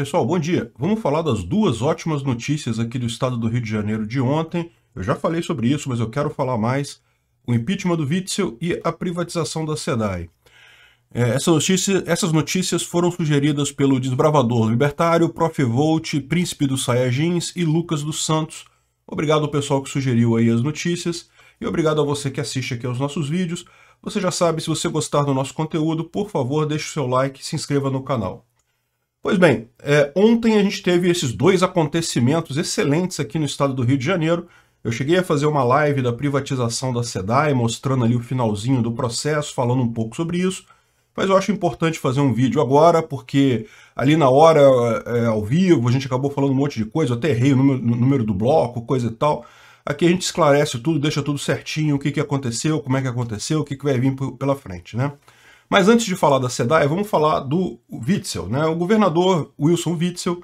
Pessoal, bom dia. Vamos falar das duas ótimas notícias aqui do estado do Rio de Janeiro de ontem. Eu já falei sobre isso, mas eu quero falar mais. O impeachment do Witzel e a privatização da SEDAI. É, essa notícia, essas notícias foram sugeridas pelo Desbravador Libertário, Prof. Volt, Príncipe dos Saiyajins e Lucas dos Santos. Obrigado ao pessoal que sugeriu aí as notícias e obrigado a você que assiste aqui aos nossos vídeos. Você já sabe, se você gostar do nosso conteúdo, por favor, deixe o seu like e se inscreva no canal. Pois bem, é, ontem a gente teve esses dois acontecimentos excelentes aqui no estado do Rio de Janeiro. Eu cheguei a fazer uma live da privatização da SEDAI, mostrando ali o finalzinho do processo, falando um pouco sobre isso. Mas eu acho importante fazer um vídeo agora, porque ali na hora, é, é ao vivo, a gente acabou falando um monte de coisa, eu até errei o número, número do bloco, coisa e tal. Aqui a gente esclarece tudo, deixa tudo certinho, o que, que aconteceu, como é que aconteceu, o que, que vai vir pela frente, né? Mas antes de falar da SEDAE, vamos falar do Witzel. Né? O governador Wilson Witzel,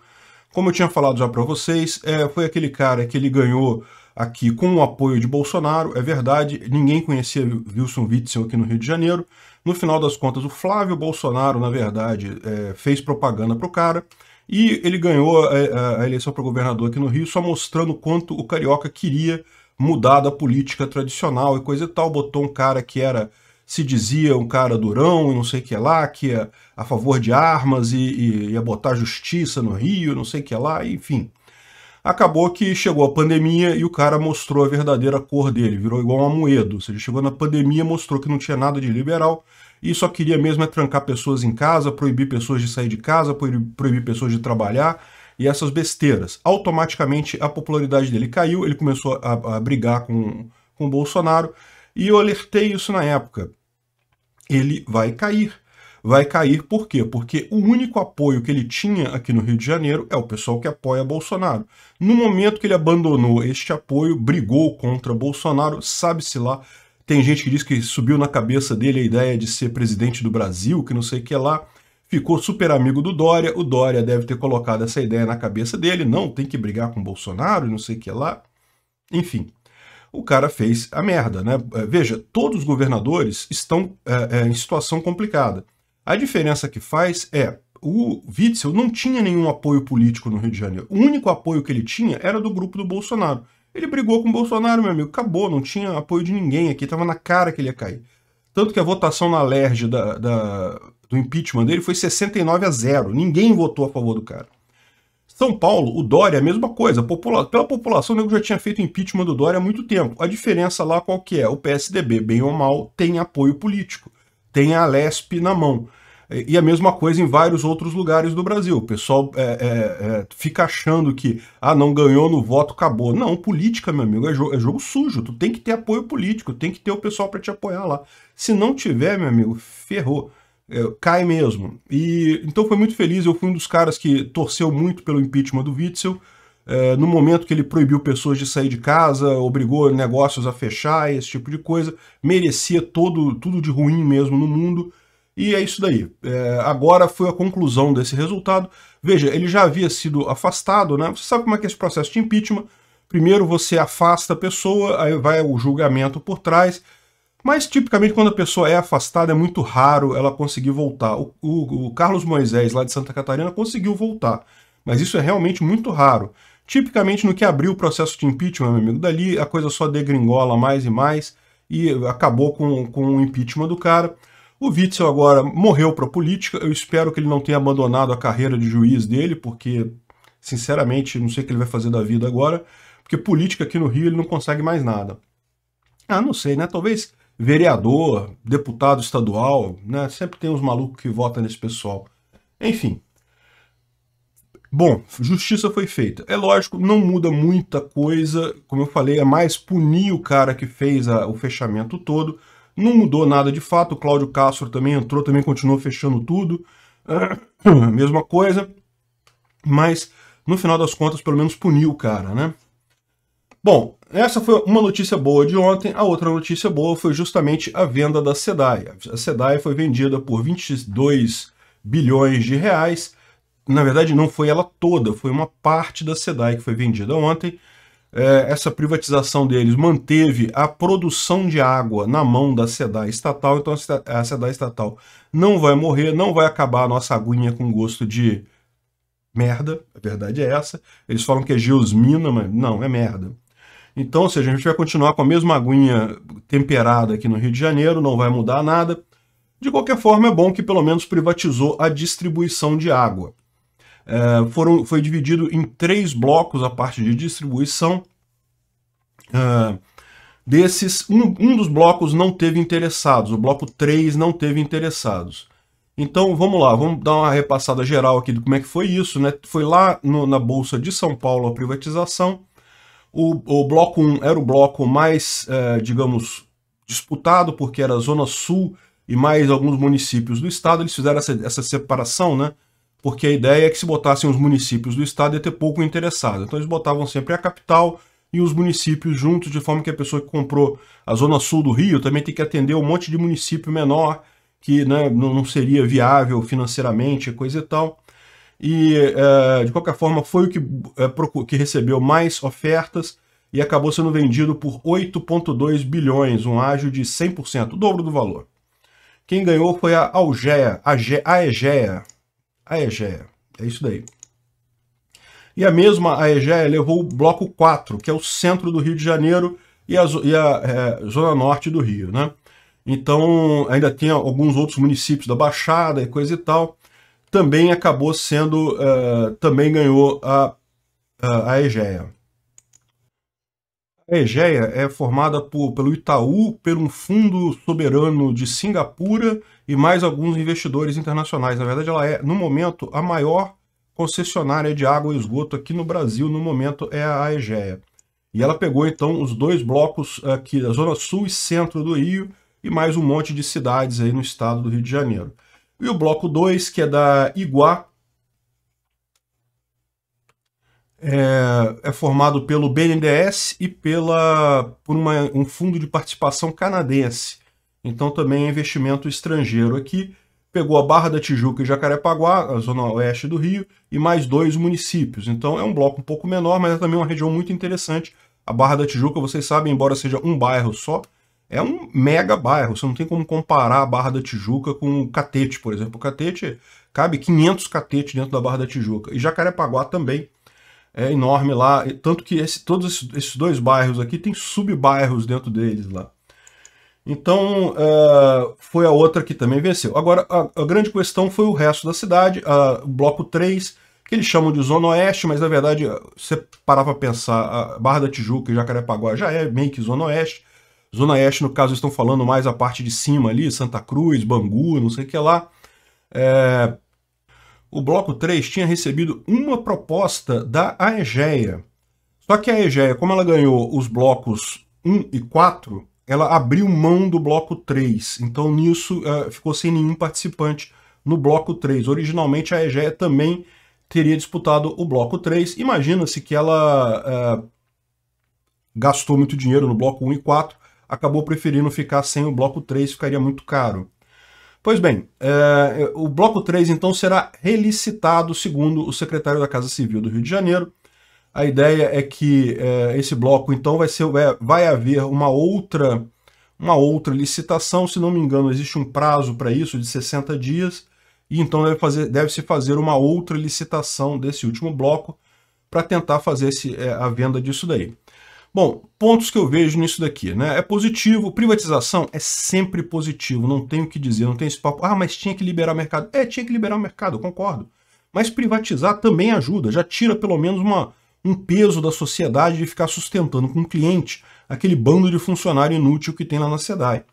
como eu tinha falado já para vocês, é, foi aquele cara que ele ganhou aqui com o apoio de Bolsonaro, é verdade, ninguém conhecia Wilson Witzel aqui no Rio de Janeiro. No final das contas, o Flávio Bolsonaro, na verdade, é, fez propaganda para o cara, e ele ganhou a, é, é, a eleição para governador aqui no Rio, só mostrando quanto o carioca queria mudar da política tradicional e coisa e tal. Botou um cara que era se dizia um cara durão e não sei o que lá, que é a favor de armas e, e ia botar justiça no Rio, não sei o que lá, enfim. Acabou que chegou a pandemia e o cara mostrou a verdadeira cor dele, virou igual uma moeda Ou seja, chegou na pandemia, mostrou que não tinha nada de liberal e só queria mesmo é trancar pessoas em casa, proibir pessoas de sair de casa, proibir pessoas de trabalhar e essas besteiras. Automaticamente a popularidade dele caiu, ele começou a, a brigar com, com o Bolsonaro e eu alertei isso na época. Ele vai cair. Vai cair por quê? Porque o único apoio que ele tinha aqui no Rio de Janeiro é o pessoal que apoia Bolsonaro. No momento que ele abandonou este apoio, brigou contra Bolsonaro, sabe-se lá. Tem gente que diz que subiu na cabeça dele a ideia de ser presidente do Brasil, que não sei o que lá ficou super amigo do Dória, o Dória deve ter colocado essa ideia na cabeça dele, não, tem que brigar com Bolsonaro, não sei o que lá. Enfim, o cara fez a merda, né? É, veja, todos os governadores estão é, é, em situação complicada. A diferença que faz é o Witzel não tinha nenhum apoio político no Rio de Janeiro. O único apoio que ele tinha era do grupo do Bolsonaro. Ele brigou com o Bolsonaro, meu amigo, acabou, não tinha apoio de ninguém aqui, estava na cara que ele ia cair. Tanto que a votação na LERJ da, da, do impeachment dele foi 69 a 0. Ninguém votou a favor do cara. São Paulo, o Dória, é a mesma coisa. Popula pela população, o nego já tinha feito impeachment do Dória há muito tempo. A diferença lá qual que é? O PSDB, bem ou mal, tem apoio político. Tem a Lesp na mão. E a mesma coisa em vários outros lugares do Brasil. O pessoal é, é, é, fica achando que, ah, não ganhou no voto, acabou. Não, política, meu amigo, é jogo, é jogo sujo. Tu tem que ter apoio político, tem que ter o pessoal para te apoiar lá. Se não tiver, meu amigo, ferrou. É, cai mesmo. E então foi muito feliz. Eu fui um dos caras que torceu muito pelo impeachment do Witzel. É, no momento que ele proibiu pessoas de sair de casa, obrigou negócios a fechar, esse tipo de coisa, merecia todo, tudo de ruim mesmo no mundo. E é isso daí. É, agora foi a conclusão desse resultado. Veja, ele já havia sido afastado, né? Você sabe como é que é esse processo de impeachment? Primeiro você afasta a pessoa, aí vai o julgamento por trás, mas, tipicamente, quando a pessoa é afastada, é muito raro ela conseguir voltar. O, o, o Carlos Moisés, lá de Santa Catarina, conseguiu voltar, mas isso é realmente muito raro. Tipicamente, no que abriu o processo de impeachment, meu amigo, dali a coisa só degringola mais e mais e acabou com, com o impeachment do cara. O Witzel agora morreu para a política, eu espero que ele não tenha abandonado a carreira de juiz dele, porque, sinceramente, não sei o que ele vai fazer da vida agora, porque política aqui no Rio ele não consegue mais nada. Ah, não sei, né? Talvez vereador, deputado estadual, né? Sempre tem uns malucos que votam nesse pessoal. Enfim. Bom, justiça foi feita. É lógico, não muda muita coisa. Como eu falei, é mais punir o cara que fez a, o fechamento todo. Não mudou nada de fato. O Cláudio Castro também entrou, também continuou fechando tudo. Ah, mesma coisa. Mas, no final das contas, pelo menos puniu o cara, né? Bom, essa foi uma notícia boa de ontem. A outra notícia boa foi justamente a venda da SEDAI. A SEDAI foi vendida por 22 bilhões de reais. Na verdade, não foi ela toda, foi uma parte da SEDAI que foi vendida ontem. É, essa privatização deles manteve a produção de água na mão da SEDAI estatal, então a SEDAI estatal não vai morrer, não vai acabar a nossa aguinha com gosto de merda, a verdade é essa. Eles falam que é geosmina, mas não, é merda. Então, ou seja, a gente vai continuar com a mesma aguinha temperada aqui no Rio de Janeiro, não vai mudar nada. De qualquer forma, é bom que pelo menos privatizou a distribuição de água. É, foram, foi dividido em três blocos a parte de distribuição. É, desses, um, um dos blocos não teve interessados, o bloco 3 não teve interessados. Então vamos lá, vamos dar uma repassada geral aqui de como é que foi isso, né? Foi lá no, na Bolsa de São Paulo a privatização. O, o bloco 1 era o bloco mais, é, digamos, disputado, porque era a Zona Sul e mais alguns municípios do estado. Eles fizeram essa, essa separação, né? Porque a ideia é que se botassem os municípios do estado ia ter pouco interessado. Então eles botavam sempre a capital e os municípios juntos, de forma que a pessoa que comprou a Zona Sul do Rio também tem que atender um monte de município menor que né, não seria viável financeiramente, coisa e tal e é, de qualquer forma foi o que, é, que recebeu mais ofertas e acabou sendo vendido por 8,2 bilhões, um ágio de 100%, o dobro do valor. Quem ganhou foi a Algea, a, Ge Aegea. Aegea, é isso daí. E a mesma Aegea levou o Bloco 4, que é o centro do Rio de Janeiro e a, e a é, zona norte do Rio, né? Então, ainda tem alguns outros municípios da Baixada e coisa e tal também acabou sendo, uh, também ganhou a, a Egeia. A Egeia é formada por, pelo Itaú, por um fundo soberano de Singapura e mais alguns investidores internacionais. Na verdade, ela é, no momento, a maior concessionária de água e esgoto aqui no Brasil, no momento, é a Egeia. E ela pegou, então, os dois blocos aqui, da zona sul e centro do Rio, e mais um monte de cidades aí no estado do Rio de Janeiro. E o bloco 2, que é da Iguá, é, é, formado pelo BNDES e pela, por uma, um fundo de participação canadense. Então também é investimento estrangeiro aqui. Pegou a Barra da Tijuca e Jacarepaguá, a zona oeste do Rio, e mais dois municípios. Então é um bloco um pouco menor, mas é também uma região muito interessante. A Barra da Tijuca, vocês sabem, embora seja um bairro só, é um mega bairro. Você não tem como comparar a Barra da Tijuca com o Catete, por exemplo. O Catete cabe 500 catetes dentro da Barra da Tijuca. E Jacarepaguá também é enorme lá. Tanto que esse, todos esses dois bairros aqui tem sub-bairros dentro deles lá. Então, uh, foi a outra que também venceu. Agora, a, a grande questão foi o resto da cidade, uh, o bloco 3, que eles chamam de Zona Oeste, mas na verdade, você parar para pensar, a Barra da Tijuca e Jacarepaguá já é meio que Zona Oeste. Zona Oeste, no caso, estão falando mais a parte de cima ali, Santa Cruz, Bangu, não sei o que lá. É... O Bloco 3 tinha recebido uma proposta da AEGEA. Só que a AEGEA, como ela ganhou os blocos 1 e 4, ela abriu mão do Bloco 3. Então, nisso, é, ficou sem nenhum participante no Bloco 3. Originalmente, a AEGEA também teria disputado o Bloco 3. Imagina-se que ela... É, gastou muito dinheiro no bloco 1 e 4, acabou preferindo ficar sem o bloco 3, ficaria muito caro. Pois bem, é, o bloco 3 então será relicitado, segundo o secretário da Casa Civil do Rio de Janeiro. A ideia é que é, esse bloco então vai, ser, vai, é, vai haver uma outra, uma outra licitação, se não me engano, existe um prazo para isso de 60 dias, e então deve, fazer, deve se fazer uma outra licitação desse último bloco para tentar fazer esse, é, a venda disso daí. Bom, pontos que eu vejo nisso daqui, né? É positivo, privatização é sempre positivo, não tenho o que dizer, não tem esse papo, ah, mas tinha que liberar o mercado. É, tinha que liberar o mercado, concordo. Mas privatizar também ajuda, já tira pelo menos uma, um peso da sociedade de ficar sustentando com o cliente aquele bando de funcionário inútil que tem lá na SEDAI.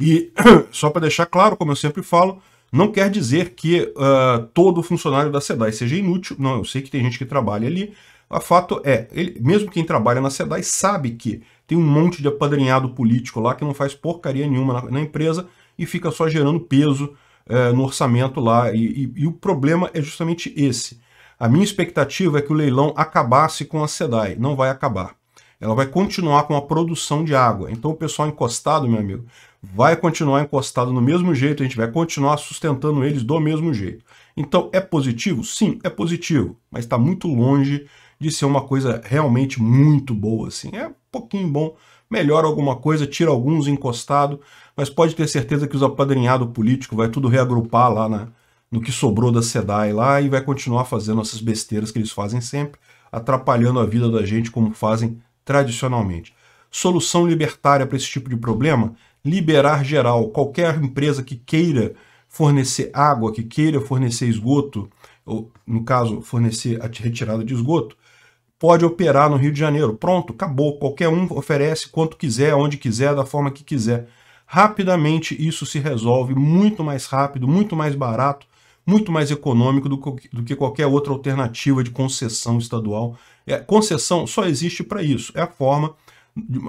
E, só para deixar claro, como eu sempre falo, não quer dizer que uh, todo funcionário da SEDAI seja inútil, não, eu sei que tem gente que trabalha ali, o fato é, ele, mesmo quem trabalha na SEDAI sabe que tem um monte de apadrinhado político lá que não faz porcaria nenhuma na, na empresa e fica só gerando peso é, no orçamento lá. E, e, e, o problema é justamente esse. A minha expectativa é que o leilão acabasse com a SEDAI. Não vai acabar. Ela vai continuar com a produção de água. Então o pessoal encostado, meu amigo, vai continuar encostado no mesmo jeito, a gente vai continuar sustentando eles do mesmo jeito. Então é positivo? Sim, é positivo, mas está muito longe de ser uma coisa realmente muito boa, assim. É um pouquinho bom, melhora alguma coisa, tira alguns encostado, mas pode ter certeza que os apadrinhados políticos vai tudo reagrupar lá na, no que sobrou da SEDAI lá e vai continuar fazendo essas besteiras que eles fazem sempre, atrapalhando a vida da gente como fazem tradicionalmente. Solução libertária para esse tipo de problema? Liberar geral. Qualquer empresa que queira fornecer água, que queira fornecer esgoto, ou no caso, fornecer a retirada de esgoto, pode operar no Rio de Janeiro. Pronto, acabou. Qualquer um oferece quanto quiser, onde quiser, da forma que quiser. Rapidamente isso se resolve, muito mais rápido, muito mais barato, muito mais econômico do, do que qualquer outra alternativa de concessão estadual. É, concessão só existe para isso. É a forma,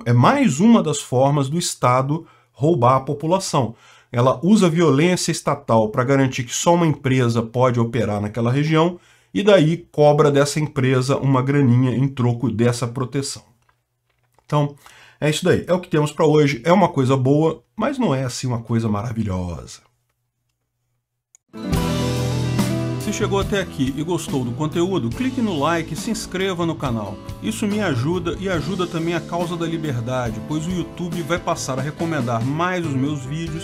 é mais uma das formas do Estado roubar a população. Ela usa violência estatal para garantir que só uma empresa pode operar naquela região e daí cobra dessa empresa uma graninha em troco dessa proteção. Então, é isso daí. É o que temos para hoje. É uma coisa boa, mas não é assim uma coisa maravilhosa. Se chegou até aqui e gostou do conteúdo, clique no like e se inscreva no canal. Isso me ajuda e ajuda também a causa da liberdade, pois o YouTube vai passar a recomendar mais os meus vídeos